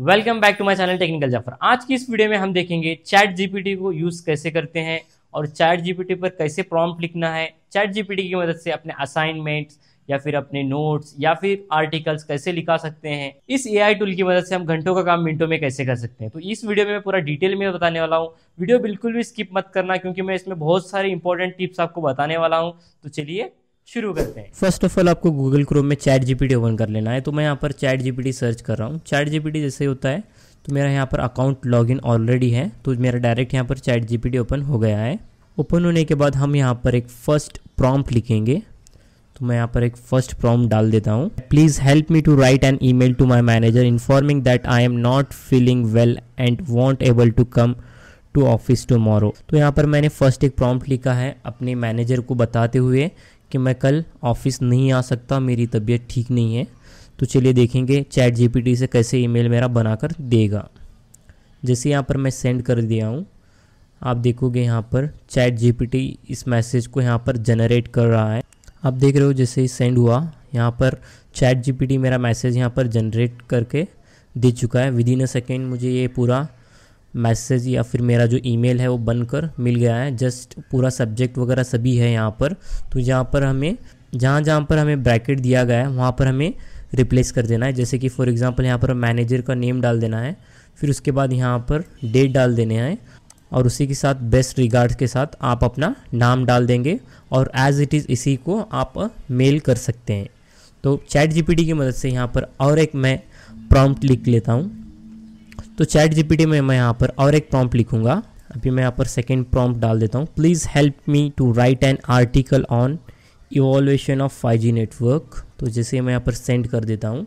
welcome back to my channel technical Jafar आज की इस वीडियो में हम देखेंगे चैट जीपीटी को यूज कैसे करते हैं और चैट जीपीटी पर कैसे प्रॉम्प्ट लिखना है चैट जीपीटी की मदद से अपने असाइनमेंट्स या फिर अपने नोट्स या फिर आर्टिकल्स कैसे लिखा सकते हैं इस एआई टूल की मदद से हम घंटों का काम मिनटों में कैसे कर सकते हैं तो इस वीडियो में मैं पूरा डिटेल में बताने वाला हूँ वीडियो बिल्कुल भी स्किप मत करना क्योंकि मैं इसमें बहुत सारे इंपॉर्टेंट टिप्स आपको बताने वाला हूँ तो चलिए शुरू करते हैं फर्स्ट ऑफ ऑल आपको गूगल क्रोम में चैट जीपीटी ओपन कर लेना है तो मैं यहाँ पर चैट जीपीटी सर्च कर रहा हूँ चैट जीपीटी जैसे होता है तो मेरा यहाँ पर अकाउंट लॉगिन ऑलरेडी है तो मेरा डायरेक्ट यहाँ पर चैट जीपीटी ओपन हो गया है ओपन होने के बाद हम यहाँ पर एक फर्स्ट प्रॉम्प्ट लिखेंगे तो मैं यहाँ पर एक फर्स्ट प्रॉम्प्ट डाल देता हूँ please help me to write an mail to my manager informing that I am not feeling well and want able to come to office tomorrow तो यहाँ पर मैंने फर्स्ट एक प्रॉम्प्ट लिखा है अपने मैनेजर को बताते हुए कि मैं कल ऑफिस नहीं आ सकता मेरी तबीयत ठीक नहीं है तो चलिए देखेंगे चैट जीपीटी से कैसे ईमेल मेरा बनाकर देगा जैसे यहाँ पर मैं सेंड कर दिया हूँ आप देखोगे यहाँ पर चैट जीपीटी इस मैसेज को यहाँ पर जनरेट कर रहा है आप देख रहे हो जैसे ही सेंड हुआ यहाँ पर चैट जीपीटी मेरा मैसेज यहाँ पर जनरेट करके दे चुका है विद इन अ सेकेंड मुझे ये पूरा मैसेज या फिर मेरा जो ईमेल है वो बनकर मिल गया है जस्ट पूरा सब्जेक्ट वगैरह सभी है यहाँ पर तो जहाँ पर हमें जहाँ जहाँ पर हमें ब्रैकेट दिया गया है वहाँ पर हमें रिप्लेस कर देना है जैसे कि फॉर एग्जांपल यहाँ पर मैनेजर का नेम डाल देना है फिर उसके बाद यहाँ पर डेट डाल देने हैं और उसी के साथ बेस्ट रिगार्ड्स के साथ आप अपना नाम डाल देंगे और एज इट इज़ इसी को आप मेल कर सकते हैं तो चैट जीपीटी की मदद से यहाँ पर और एक मैं प्रॉम्प्ट लिख लेता हूँ तो चैट जीपीटी में मैं यहाँ पर और एक प्रॉम्प्ट लिखूँगा अभी मैं यहाँ पर सेकेंड प्रॉम्प्ट डाल देता हूँ please help me to write an article on evolution of five network तो जैसे मैं यहाँ पर सेंड कर देता हूँ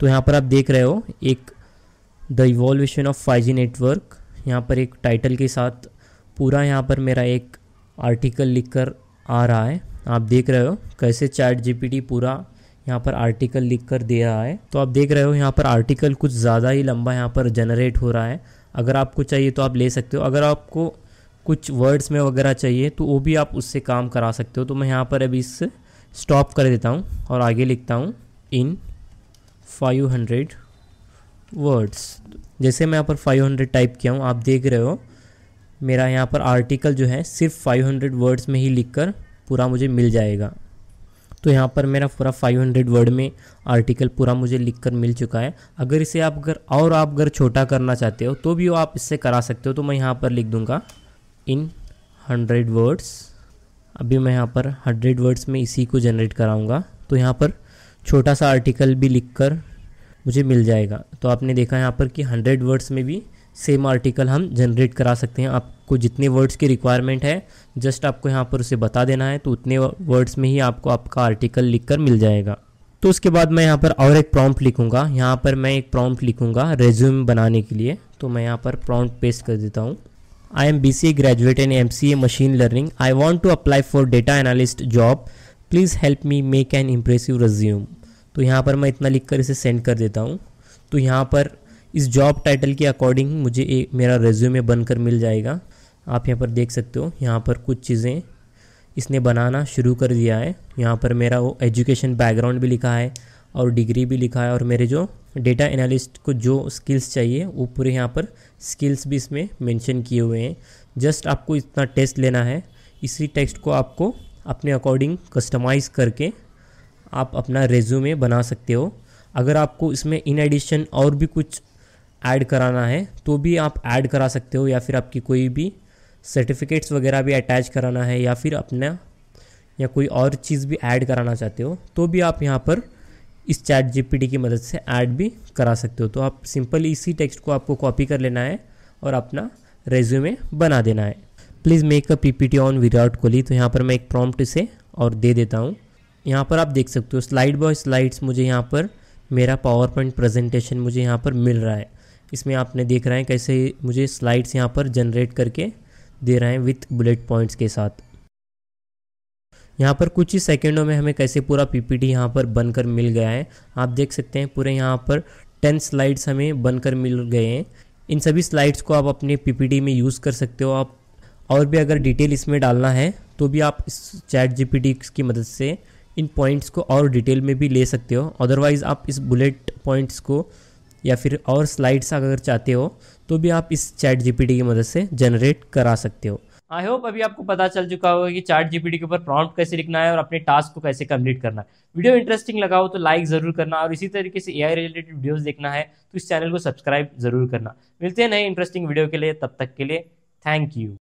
तो यहाँ पर आप देख रहे हो एक the evolution of five network यहाँ पर एक टाइटल के साथ पूरा यहाँ पर मेरा एक आर्टिकल लिखकर आ रहा है आप देख रहे हो कैसे चैट जीपीटी पूरा यहाँ पर आर्टिकल लिख कर दे रहा है तो आप देख रहे हो यहाँ पर आर्टिकल कुछ ज़्यादा ही लंबा यहाँ पर जनरेट हो रहा है अगर आपको चाहिए तो आप ले सकते हो अगर आपको कुछ वर्ड्स में वगैरह चाहिए तो वो भी आप उससे काम करा सकते हो तो मैं यहाँ पर अभी इस स्टॉप कर देता हूँ और आगे लिखता हूँ इन 500 वर्ड्स जैसे मैं यहाँ पर 500 टाइप किया हूँ आप देख रहे हो मेरा यहाँ पर आर्टिकल जो है सिर्फ 500 वर्ड्स में ही लिखकर पूरा मुझे मिल जाएगा तो यहाँ पर मेरा पूरा 500 वर्ड में आर्टिकल पूरा मुझे लिख कर मिल चुका है अगर इसे आप अगर और आप अगर छोटा करना चाहते हो तो भी आप इससे करा सकते हो तो मैं यहाँ पर लिख दूँगा इन हंड्रेड वर्ड्स अभी मैं यहाँ पर हंड्रेड वर्ड्स में इसी को जनरेट कराऊँगा तो यहाँ पर छोटा सा आर्टिकल भी लिख कर मुझे मिल जाएगा तो आपने देखा यहाँ पर कि हंड्रेड वर्ड्स में भी सेम आर्टिकल हम जनरेट करा सकते हैं आपको जितने वर्ड्स की रिक्वायरमेंट है जस्ट आपको यहाँ पर उसे बता देना है तो उतने वर्ड्स में ही आपको आपका आर्टिकल कर मिल जाएगा तो उसके बाद मैं यहाँ पर और एक प्रॉम्प्ट लिखूँगा यहाँ पर मैं एक प्रॉम्प्ट लिखूँगा रेज्यूम बनाने के लिए तो मैं यहाँ पर प्रॉम्प्ट पेस्ट कर देता हूँ I am B C A graduate in M C A machine learning I want to apply for data analyst job please help me make an impressive resume तो यहाँ पर मैं इतना लिख कर इसे सेंड कर देता हूँ तो यहाँ पर इस जॉब टाइटल के अकॉर्डिंग मुझे एक मेरा रेज्यूमे बनकर मिल जाएगा आप यहाँ पर देख सकते हो यहाँ पर कुछ चीज़ें इसने बनाना शुरू कर दिया है यहाँ पर मेरा वो एजुकेशन बैकग्राउंड भी लिखा है और डिग्री भी लिखा है और मेरे जो डेटा एनालिस्ट को जो स्किल्स चाहिए वो पूरे यहाँ पर स्किल्स भी इसमें मेंशन किए हुए हैं जस्ट आपको इतना टेस्ट लेना है इसी टेक्स्ट को आपको अपने अकॉर्डिंग कस्टमाइज़ करके आप अपना रेज्यूमे बना सकते हो अगर आपको इसमें इन एडिशन और भी कुछ ऐड कराना है तो भी आप ऐड करा सकते हो या फिर आपकी कोई भी सर्टिफिकेट्स वगैरह भी अटैच कराना है या फिर अपना या कोई और चीज़ भी ऐड कराना चाहते हो तो भी आप यहाँ पर इस चैट जीपीटी की मदद से ऐड भी करा सकते हो तो आप सिंपल इसी टेक्स्ट को आपको कॉपी कर लेना है और अपना रेज्यूमे बना देना है please make a PPT on Virat Kohli तो यहाँ पर मैं एक प्रॉम्प्ट से और दे देता हूँ यहाँ पर आप देख सकते हो स्लाइड बाय स्लाइड्स मुझे यहाँ पर मेरा पावर पॉइंट प्रेजेंटेशन मुझे यहाँ पर मिल रहा है इसमें आपने देख रहे हैं कैसे मुझे स्लाइड्स यहाँ पर जनरेट करके दे रहे हैं विथ बुलेट पॉइंट्स के साथ यहाँ पर कुछ ही सेकेंडों में हमें कैसे पूरा पीपीटी यहाँ पर बनकर मिल गया है आप देख सकते हैं पूरे यहाँ पर टेन स्लाइड्स हमें बनकर मिल गए हैं इन सभी स्लाइड्स को आप अपने पीपीटी में यूज़ कर सकते हो आप और भी अगर डिटेल इसमें डालना है तो भी आप इस चैट जी की मदद से इन पॉइंट्स को और डिटेल में भी ले सकते हो अदरवाइज़ आप इस बुलेट पॉइंट्स को या फिर और स्लाइड्स अगर चाहते हो तो भी आप इस चैट जीपीटी की मदद से जनरेट करा सकते हो आई होप अभी आपको पता चल चुका होगा कि चार्ट जीपीडी के ऊपर प्रॉम्प्ट कैसे लिखना है और अपने टास्क को कैसे कंप्लीट करना है वीडियो इंटरेस्टिंग लगा हो तो लाइक जरूर करना और इसी तरीके से एआई रिलेटेड वीडियोस देखना है तो इस चैनल को सब्सक्राइब जरूर करना मिलते हैं नए इंटरेस्टिंग वीडियो के लिए तब तक के लिए थैंक यू